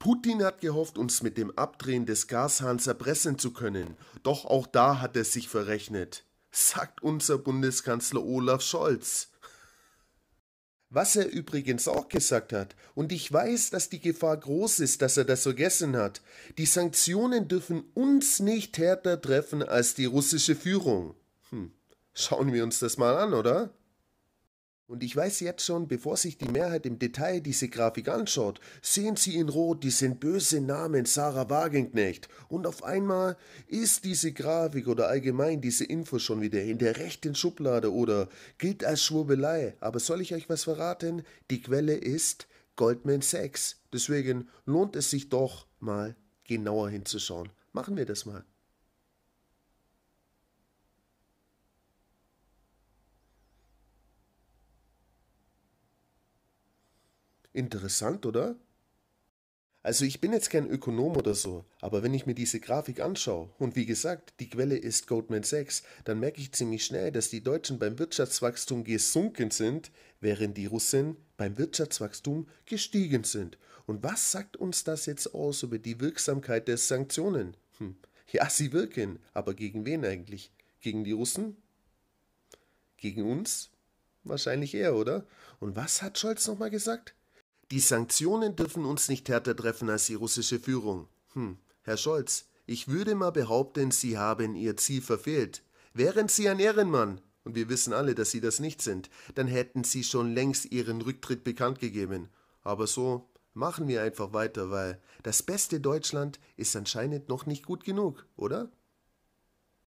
Putin hat gehofft, uns mit dem Abdrehen des Gashahns erpressen zu können, doch auch da hat er sich verrechnet, sagt unser Bundeskanzler Olaf Scholz. Was er übrigens auch gesagt hat, und ich weiß, dass die Gefahr groß ist, dass er das vergessen hat, die Sanktionen dürfen uns nicht härter treffen als die russische Führung. Hm. Schauen wir uns das mal an, oder? Und ich weiß jetzt schon, bevor sich die Mehrheit im Detail diese Grafik anschaut, sehen sie in Rot diesen bösen Namen Sarah Wagenknecht. Und auf einmal ist diese Grafik oder allgemein diese Info schon wieder in der rechten Schublade oder gilt als Schwurbelei. Aber soll ich euch was verraten? Die Quelle ist Goldman Sachs. Deswegen lohnt es sich doch mal genauer hinzuschauen. Machen wir das mal. Interessant, oder? Also ich bin jetzt kein Ökonom oder so, aber wenn ich mir diese Grafik anschaue, und wie gesagt, die Quelle ist Goldman Sachs, dann merke ich ziemlich schnell, dass die Deutschen beim Wirtschaftswachstum gesunken sind, während die Russen beim Wirtschaftswachstum gestiegen sind. Und was sagt uns das jetzt aus über die Wirksamkeit der Sanktionen? Hm. Ja, sie wirken, aber gegen wen eigentlich? Gegen die Russen? Gegen uns? Wahrscheinlich eher, oder? Und was hat Scholz nochmal gesagt? Die Sanktionen dürfen uns nicht härter treffen als die russische Führung. Hm, Herr Scholz, ich würde mal behaupten, Sie haben Ihr Ziel verfehlt. Wären Sie ein Ehrenmann, und wir wissen alle, dass Sie das nicht sind, dann hätten Sie schon längst Ihren Rücktritt bekannt gegeben. Aber so machen wir einfach weiter, weil das beste Deutschland ist anscheinend noch nicht gut genug, oder?